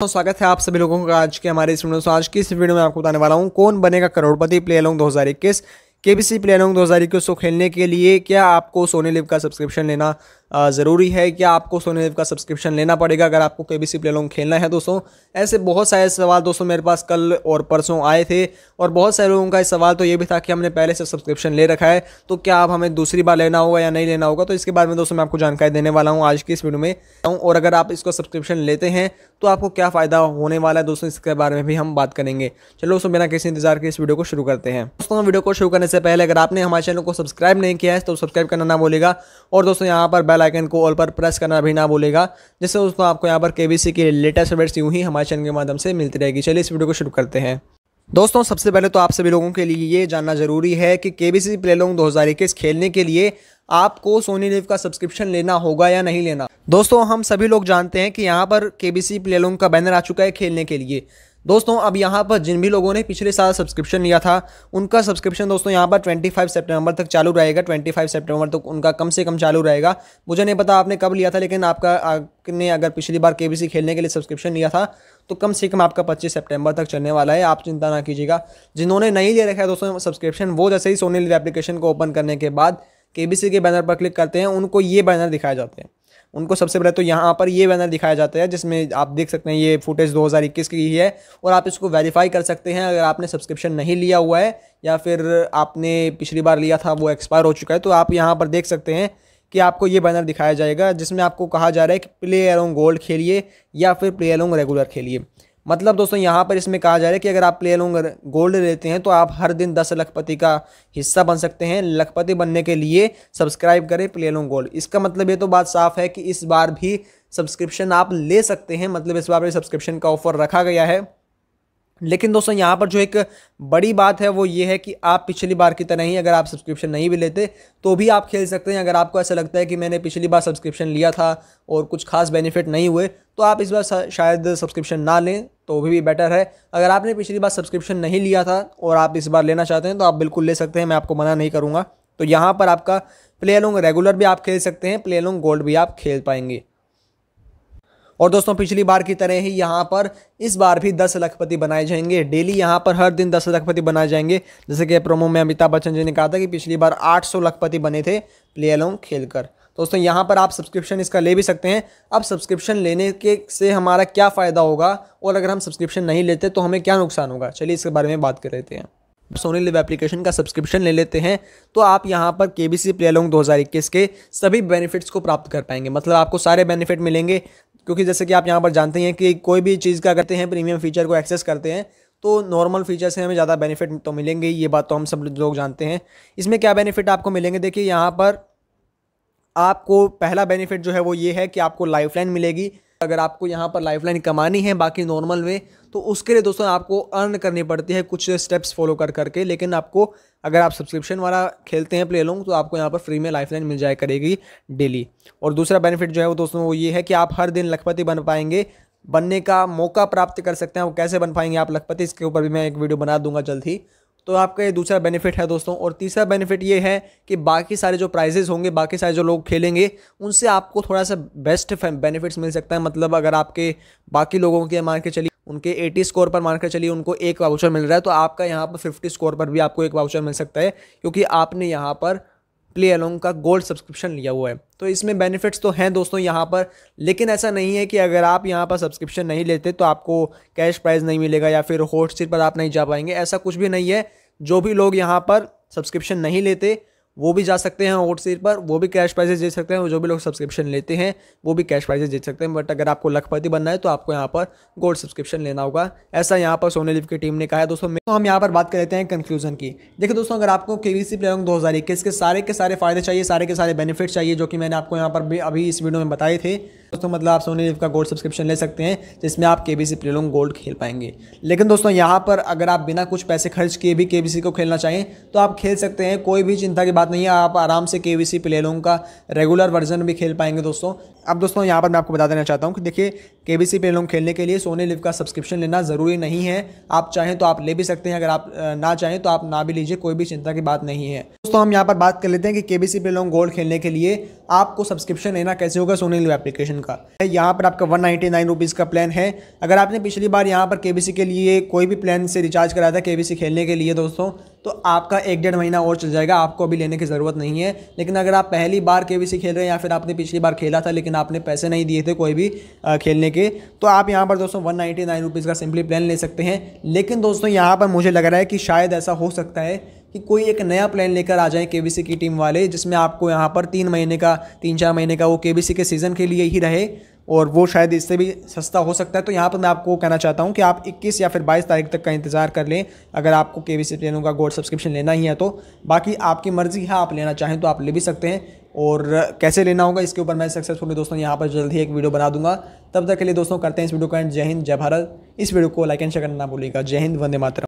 तो स्वागत है आप सभी लोगों का आज के हमारे इस वीडियो से आज की इस वीडियो में आपको बताने वाला हूँ Kaun Banega Crorepati play along 2021 KBC play along 2021 को खेलने के लिए क्या आपको सोनी लिव का सब्सक्रिप्शन लेना ज़रूरी है कि आपको देव का सब्सक्रिप्शन लेना पड़ेगा अगर आपको के बी सी प्ले लॉन्ग खेलना है दोस्तों ऐसे बहुत सारे सवाल दोस्तों मेरे पास कल और परसों आए थे और बहुत सारे लोगों का सवाल तो ये भी था कि हमने पहले से सब्सक्रिप्शन ले रखा है तो क्या आप हमें दूसरी बार लेना होगा या नहीं लेना होगा तो इसके बारे में दोस्तों मैं आपको जानकारी देने वाला हूँ आज की इस वीडियो में और अगर आप इसको सब्सक्रिप्शन लेते हैं तो आपको क्या फ़ायदा होने वाला है दोस्तों इसके बारे में भी हम बात करेंगे चलो दोस्तों बिना किसी इंतजार के इस वीडियो को शुरू करते हैं दोस्तों वीडियो को शुरू करने से पहले अगर आपने हमारे चैनल को सब्सक्राइब नहीं किया है तो सब्सक्राइब करना ना बोलेगा और दोस्तों यहाँ पर बेल बेल आइकन को ऑल पर प्रेस करना भी ना भूलेगा जिससे दोस्तों आपको यहाँ पर के की लेटेस्ट अपडेट्स यूँ ही हमारे चैनल के माध्यम से मिलती रहेगी चलिए इस वीडियो को शुरू करते हैं दोस्तों सबसे पहले तो आप सभी लोगों के लिए ये जानना जरूरी है कि के बी सी प्ले लॉन्ग दो खेलने के लिए आपको सोनी लिव का सब्सक्रिप्शन लेना होगा या नहीं लेना दोस्तों हम सभी लोग जानते हैं कि यहाँ पर के बी सी प्ले का बैनर आ चुका है खेलने के लिए दोस्तों अब यहाँ पर जिन भी लोगों ने पिछले साल सब्सक्रिप्शन लिया था उनका सब्सक्रिप्शन दोस्तों यहाँ पर 25 सितंबर तक चालू रहेगा 25 सितंबर तक उनका कम से कम चालू रहेगा मुझे नहीं पता आपने कब लिया था लेकिन आपका आपने अगर पिछली बार केबीसी खेलने के लिए सब्सक्रिप्शन लिया था तो कम से कम आपका पच्चीस सेप्टेम्बर तक चलने वाला है आप चिंता ना कीजिएगा जिन्होंने नहीं ले रखा है दोस्तों सब्सक्रिप्शन वो जैसे ही सोने सोनी एप्लीकेशन को ओपन करने के बाद के के बैनर पर क्लिक करते हैं उनको ये बैनर दिखाए जाते हैं उनको सबसे पहले तो यहाँ पर ये बैनर दिखाया जाता है जिसमें आप देख सकते हैं ये फुटेज 2021 की ही है और आप इसको वेरीफाई कर सकते हैं अगर आपने सब्सक्रिप्शन नहीं लिया हुआ है या फिर आपने पिछली बार लिया था वो एक्सपायर हो चुका है तो आप यहाँ पर देख सकते हैं कि आपको ये बैनर दिखाया जाएगा जिसमें आपको कहा जा रहा है कि प्ले अलोंग गोल्ड खेलिए या फिर प्ले एलोंग रेगुलर खेलिए मतलब दोस्तों यहाँ पर इसमें कहा जा रहा है कि अगर आप प्ले लोन गोल्ड लेते हैं तो आप हर दिन दस लखपति का हिस्सा बन सकते हैं लखपति बनने के लिए सब्सक्राइब करें प्ले लोन गोल्ड इसका मतलब ये तो बात साफ है कि इस बार भी सब्सक्रिप्शन आप ले सकते हैं मतलब इस बार भी सब्सक्रिप्शन का ऑफर रखा गया है लेकिन दोस्तों यहाँ पर जो एक बड़ी बात है वो ये है कि आप पिछली बार की तरह ही अगर आप सब्सक्रिप्शन नहीं भी लेते तो भी आप खेल सकते हैं अगर आपको ऐसा लगता है कि मैंने पिछली बार सब्सक्रिप्शन लिया था और कुछ खास बेनिफिट नहीं हुए तो आप इस बार शायद सब्सक्रिप्शन ना लें तो वो भी बेटर है अगर आपने पिछली बार सब्सक्रिप्शन नहीं लिया था और आप इस बार लेना चाहते हैं तो आप बिल्कुल ले सकते हैं मैं आपको मना नहीं करूँगा तो यहाँ पर आपका प्ले अलोंग रेगुलर भी आप खेल सकते हैं प्ले अलोंग गोल्ड भी आप खेल पाएंगे और दोस्तों पिछली बार की तरह ही यहाँ पर इस बार भी दस लखपति बनाए जाएंगे डेली यहाँ पर हर दिन दस लखपति बनाए जाएंगे जैसे कि प्रोमो में अमिताभ बच्चन जी ने कहा था कि पिछली बार आठ सौ लखपति बने थे प्ले अलोंग खेलकर दोस्तों यहाँ पर आप सब्सक्रिप्शन इसका ले भी सकते हैं अब सब्सक्रिप्शन लेने के से हमारा क्या फ़ायदा होगा और अगर हम सब्सक्रिप्शन नहीं लेते तो हमें क्या नुकसान होगा चलिए इसके बारे में बात कर लेते हैं सोनी लिव एप्लीकेशन का सब्सक्रिप्शन ले लेते हैं तो आप यहाँ पर K B C play along दो के सभी बेनिफिट्स को प्राप्त कर पाएंगे मतलब आपको सारे बेनिफिट मिलेंगे क्योंकि जैसे कि आप यहाँ पर जानते हैं कि कोई भी चीज़ का करते हैं प्रीमियम फीचर को एक्सेस करते हैं तो नॉर्मल फीचर से हमें ज़्यादा बेनिफिट तो मिलेंगे ये बात तो हम सब लोग जानते हैं इसमें क्या बेनिफिट आपको मिलेंगे देखिए यहाँ पर आपको पहला बेनिफिट जो है वो ये है कि आपको लाइफलाइन मिलेगी अगर आपको यहाँ पर लाइफलाइन कमानी है बाकी नॉर्मल में तो उसके लिए दोस्तों आपको अर्न करनी पड़ती है कुछ स्टेप्स फॉलो कर करके लेकिन आपको अगर आप सब्सक्रिप्शन वाला खेलते हैं प्ले लॉन्ग तो आपको यहाँ पर फ्री में लाइफलाइन मिल जाया करेगी डेली और दूसरा बेनिफिट जो है वो दोस्तों वो ये है कि आप हर दिन लखपति बन पाएंगे बनने का मौका प्राप्त कर सकते हैं वो कैसे बन पाएंगे आप लखपति इसके ऊपर भी मैं एक वीडियो बना दूंगा जल्द ही तो आपका ये दूसरा बेनिफिट है दोस्तों और तीसरा बेनिफिट ये है कि बाकी सारे जो प्राइजेज़ होंगे बाकी सारे जो लोग खेलेंगे उनसे आपको थोड़ा सा बेस्ट बेनिफिट्स मिल सकता है मतलब अगर आपके बाकी लोगों के मान के चलिए उनके 80 स्कोर पर मान के चलिए उनको एक वाउचर मिल रहा है तो आपका यहाँ पर फिफ्टी स्कोर पर भी आपको एक वाउचर मिल सकता है क्योंकि आपने यहाँ पर प्ले अलोंग का गोल्ड सब्सक्रिप्शन लिया हुआ है तो इसमें बेनिफिट्स तो हैं दोस्तों यहाँ पर लेकिन ऐसा नहीं है कि अगर आप यहाँ पर सब्सक्रिप्शन नहीं लेते तो आपको कैश प्राइज़ नहीं मिलेगा या फिर हॉटस्टीर पर आप नहीं जा पाएंगे ऐसा कुछ भी नहीं है जो भी लोग यहाँ पर सब्सक्रिप्शन नहीं लेते वो भी जा सकते हैं ओट सीट पर वो भी कैश प्राइजेज जीत सकते हैं जो भी लोग सब्सक्रिप्शन लेते हैं वो भी कैश प्राइजेज जीत सकते हैं बट अगर आपको लखपति बनना है तो आपको यहाँ पर गोल्ड सब्सक्रिप्शन लेना होगा ऐसा यहाँ पर सोने लिव की टीम ने कहा है दोस्तों तो हम यहाँ पर बात कर लेते हैं कंक्लूजन की देखिए दोस्तों अगर आपको के वी सी दो हज़ार इक्कीस के सारे के सारे फ़ायदे चाहिए सारे के सारे बेनिफिट चाहिए जो कि मैंने आपको यहाँ पर भी अभी इस वीडियो में बताए थे दोस्तों मतलब आप सोनी लिव का गोल्ड सब्सक्रिप्शन ले सकते हैं जिसमें आप के बी सी प्रीलोम गोल्ड खेल पाएंगे लेकिन दोस्तों यहाँ पर अगर आप बिना कुछ पैसे खर्च किए भी के बी सी को खेलना चाहें तो आप खेल सकते हैं कोई भी चिंता की बात नहीं है आप आराम से के बी सी प्लेलोम का रेगुलर वर्जन भी खेल पाएंगे दोस्तों अब दोस्तों यहाँ पर मैं आपको बता देना चाहता हूँ कि देखिए के बी सी प्लेलोम खेलने के लिए सोनी लिव का सब्सक्रिप्शन लेना ज़रूरी नहीं है आप चाहें तो आप ले भी सकते हैं अगर आप ना चाहें तो आप ना भी लीजिए कोई भी चिंता की बात नहीं है दोस्तों हम यहाँ पर बात कर लेते हैं कि के बी सी प्लेलोम गोल्ड खेलने के लिए आपको सब्सक्रिप्शन लेना कैसे होगा सोनी लिव एप्लीकेशन का यहाँ पर आपका वन नाइन्टी नाइन रुपीज़ का प्लान है अगर आपने पिछली बार यहाँ पर के के लिए कोई भी प्लान से रिचार्ज कराया था के खेलने के लिए दोस्तों तो आपका एक डेढ़ महीना और चल जाएगा आपको अभी लेने की ज़रूरत नहीं है लेकिन अगर आप पहली बार के खेल रहे हैं या फिर आपने पिछली बार खेला था लेकिन आपने पैसे नहीं दिए थे कोई भी खेलने के तो आप यहाँ पर दोस्तों वन नाइन्टी नाइन रुपीज़ का सिंपली प्लान ले सकते हैं लेकिन दोस्तों यहाँ पर मुझे लग रहा है कि शायद ऐसा हो सकता है कि कोई एक नया प्लान लेकर आ जाए के की टीम वाले जिसमें आपको यहाँ पर तीन महीने का तीन चार महीने का वो के के सीज़न के लिए ही रहे और वो शायद इससे भी सस्ता हो सकता है तो यहाँ पर मैं आपको कहना चाहता हूँ कि आप 21 या फिर 22 तारीख तक का इंतज़ार कर लें अगर आपको के वी सी प्लेनों का गोल्ड सब्सक्रिप्शन लेना ही है तो बाकी आपकी मर्ज़ी है आप लेना चाहें तो आप ले भी सकते हैं और कैसे लेना होगा इसके ऊपर मैं सक्सेसफुली दोस्तों यहाँ पर जल्द ही एक वीडियो बना दूंगा तब तक के लिए दोस्तों करते हैं इस वीडियो का एंड जय हिंद जय भारत इस वीडियो को लाइक एंड शेयर करना ना जय हिंद वंदे मातरम